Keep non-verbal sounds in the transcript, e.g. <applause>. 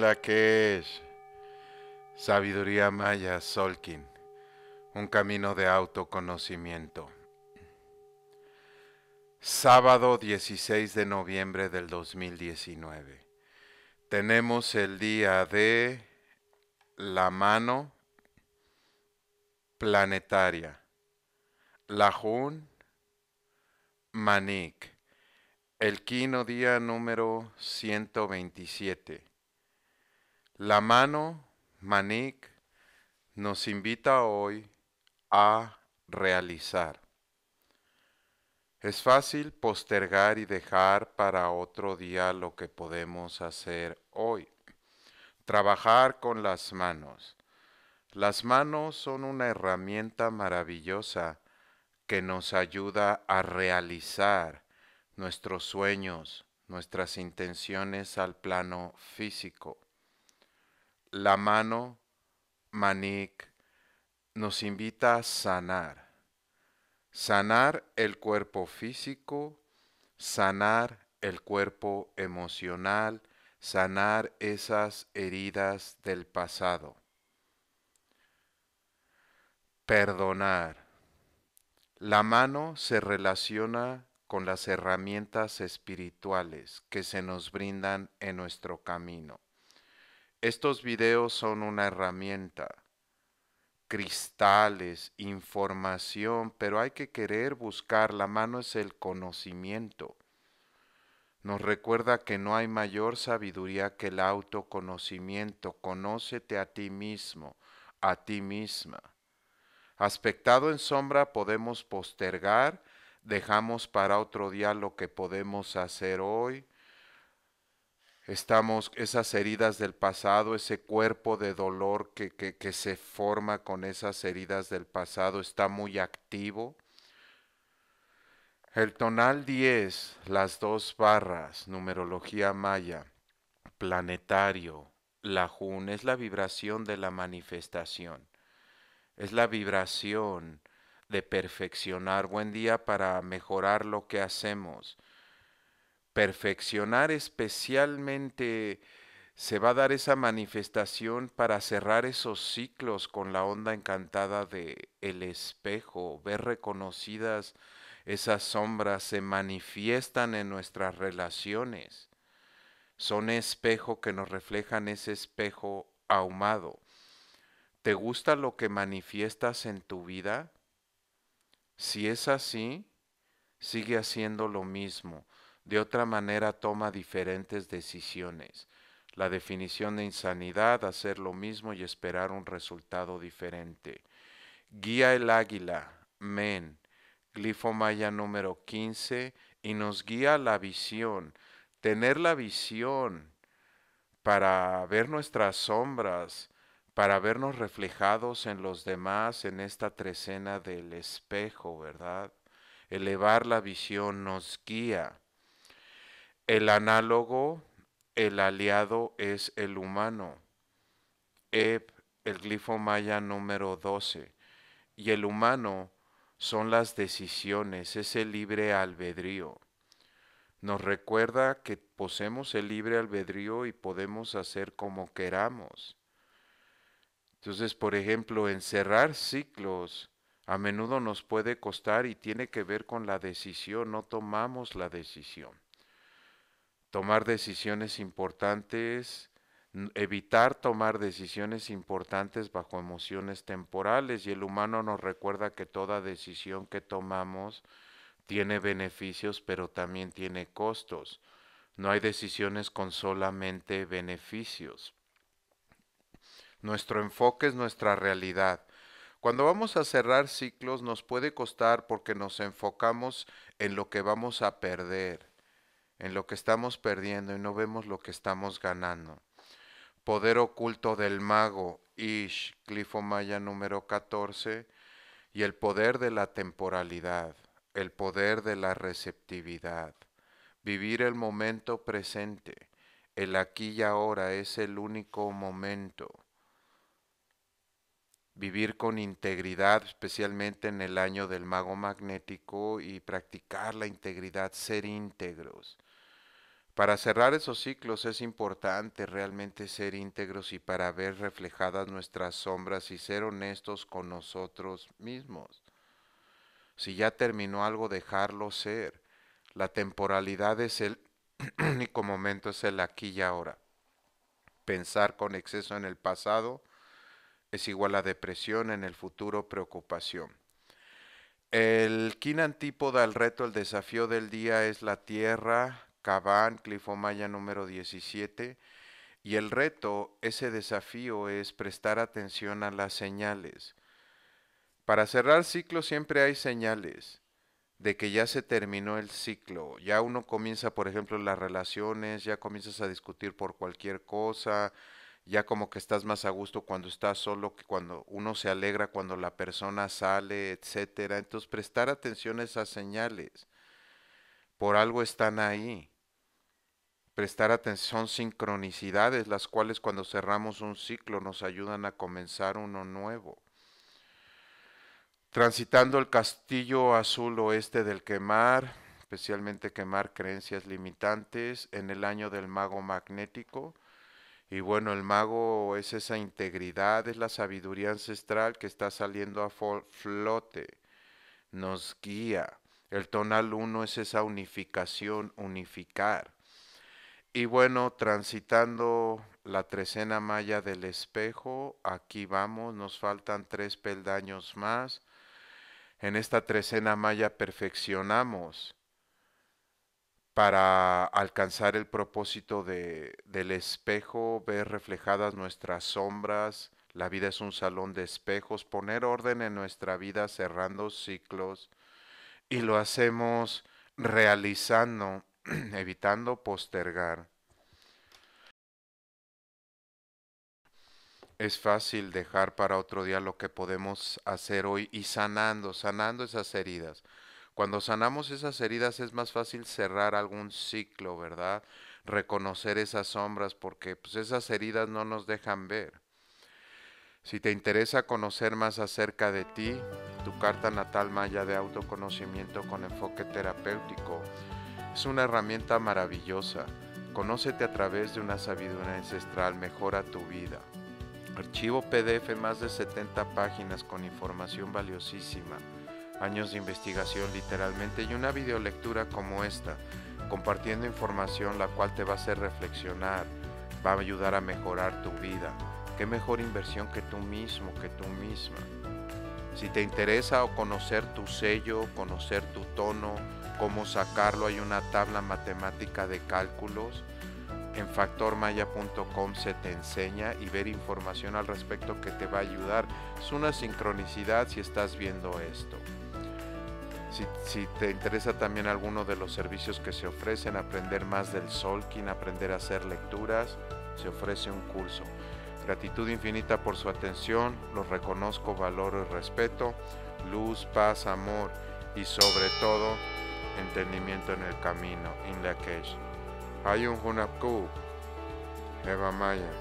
la que es Sabiduría Maya Solkin, un camino de autoconocimiento. Sábado 16 de noviembre del 2019. Tenemos el día de la mano planetaria. la Jun Manik. El quino día número 127 la mano Manik nos invita hoy a realizar. Es fácil postergar y dejar para otro día lo que podemos hacer hoy. Trabajar con las manos. Las manos son una herramienta maravillosa que nos ayuda a realizar nuestros sueños, nuestras intenciones al plano físico la mano, Manik, nos invita a sanar. Sanar el cuerpo físico, sanar el cuerpo emocional, sanar esas heridas del pasado. Perdonar. La mano se relaciona con las herramientas espirituales que se nos brindan en nuestro camino. Estos videos son una herramienta, cristales, información, pero hay que querer buscar. La mano es el conocimiento. Nos recuerda que no hay mayor sabiduría que el autoconocimiento. Conócete a ti mismo, a ti misma. Aspectado en sombra podemos postergar, dejamos para otro día lo que podemos hacer hoy estamos, esas heridas del pasado, ese cuerpo de dolor que, que, se forma con esas heridas del pasado está muy activo. El tonal 10, las dos barras, numerología maya, planetario, la Jun, es la vibración de la manifestación, es la vibración de perfeccionar. Buen día para mejorar lo que hacemos perfeccionar especialmente se va a dar esa manifestación para cerrar esos ciclos con la onda encantada de el espejo, ver reconocidas esas sombras se manifiestan en nuestras relaciones. Son espejo que nos reflejan ese espejo ahumado. ¿Te gusta lo que manifiestas en tu vida? Si es así, sigue haciendo lo mismo. De otra manera toma diferentes decisiones. La definición de insanidad, hacer lo mismo y esperar un resultado diferente. Guía el águila, men, Maya número 15, y nos guía la visión. Tener la visión para ver nuestras sombras, para vernos reflejados en los demás en esta trecena del espejo, ¿verdad? Elevar la visión nos guía el análogo, el aliado es el humano. E el glifo maya número 12. Y el humano son las decisiones, es el libre albedrío. Nos recuerda que poseemos el libre albedrío y podemos hacer como queramos. Entonces, por ejemplo, encerrar ciclos a menudo nos puede costar y tiene que ver con la decisión, no tomamos la decisión tomar decisiones importantes, evitar tomar decisiones importantes bajo emociones temporales y el humano nos recuerda que toda decisión que tomamos tiene beneficios pero también tiene costos. No hay decisiones con solamente beneficios. Nuestro enfoque es nuestra realidad. Cuando vamos a cerrar ciclos nos puede costar porque nos enfocamos en lo que vamos a perder en lo que estamos perdiendo y no vemos lo que estamos ganando. Poder oculto del mago, Ish, Clifo Maya número 14, y el poder de la temporalidad, el poder de la receptividad. Vivir el momento presente, el aquí y ahora es el único momento vivir con integridad, especialmente en el año del mago magnético, y practicar la integridad, ser íntegros. Para cerrar esos ciclos es importante realmente ser íntegros y para ver reflejadas nuestras sombras y ser honestos con nosotros mismos. Si ya terminó algo, dejarlo ser. La temporalidad es el <clears throat> único momento, es el aquí y ahora. Pensar con exceso en el pasado es igual a depresión, en el futuro preocupación. El kin antípoda al reto, el desafío del día es la tierra, Cabán, Clifomaya número 17. Y el reto, ese desafío es prestar atención a las señales. Para cerrar ciclos siempre hay señales de que ya se terminó el ciclo. Ya uno comienza, por ejemplo, las relaciones, ya comienzas a discutir por cualquier cosa, ya como que estás más a gusto cuando estás solo, que cuando uno se alegra, cuando la persona sale, etcétera. Entonces, prestar atención a esas señales. Por algo están ahí. Prestar atención, son sincronicidades, las cuales cuando cerramos un ciclo nos ayudan a comenzar uno nuevo. Transitando el castillo azul oeste del quemar, especialmente quemar creencias limitantes en el año del mago magnético, y bueno, el mago es esa integridad, es la sabiduría ancestral que está saliendo a flote, nos guía. El tonal 1 es esa unificación, unificar. Y bueno, transitando la trecena malla del espejo, aquí vamos, nos faltan tres peldaños más. En esta trecena malla perfeccionamos para alcanzar el propósito de, del espejo, ver reflejadas nuestras sombras. La vida es un salón de espejos, poner orden en nuestra vida cerrando ciclos y lo hacemos realizando, <clears throat> evitando postergar. Es fácil dejar para otro día lo que podemos hacer hoy y sanando, sanando esas heridas. Cuando sanamos esas heridas es más fácil cerrar algún ciclo, ¿verdad? Reconocer esas sombras porque pues, esas heridas no nos dejan ver. Si te interesa conocer más acerca de ti, tu carta natal maya de autoconocimiento con enfoque terapéutico es una herramienta maravillosa. Conócete a través de una sabiduría ancestral, mejora tu vida. Archivo PDF más de 70 páginas con información valiosísima años de investigación literalmente y una videolectura como esta, compartiendo información la cual te va a hacer reflexionar, va a ayudar a mejorar tu vida. ¿Qué mejor inversión que tú mismo, que tú misma? Si te interesa o conocer tu sello, conocer tu tono, cómo sacarlo, hay una tabla matemática de cálculos. En factormaya.com se te enseña y ver información al respecto que te va a ayudar. Es una sincronicidad si estás viendo esto. Si, te interesa también alguno de los servicios que se ofrecen, aprender más del Solkin, aprender a hacer lecturas, se ofrece un curso. Gratitud infinita por su atención, los reconozco, valoro y respeto, luz, paz, amor y sobre todo entendimiento en el camino, in la Hay un Hunapku, Eva Maya,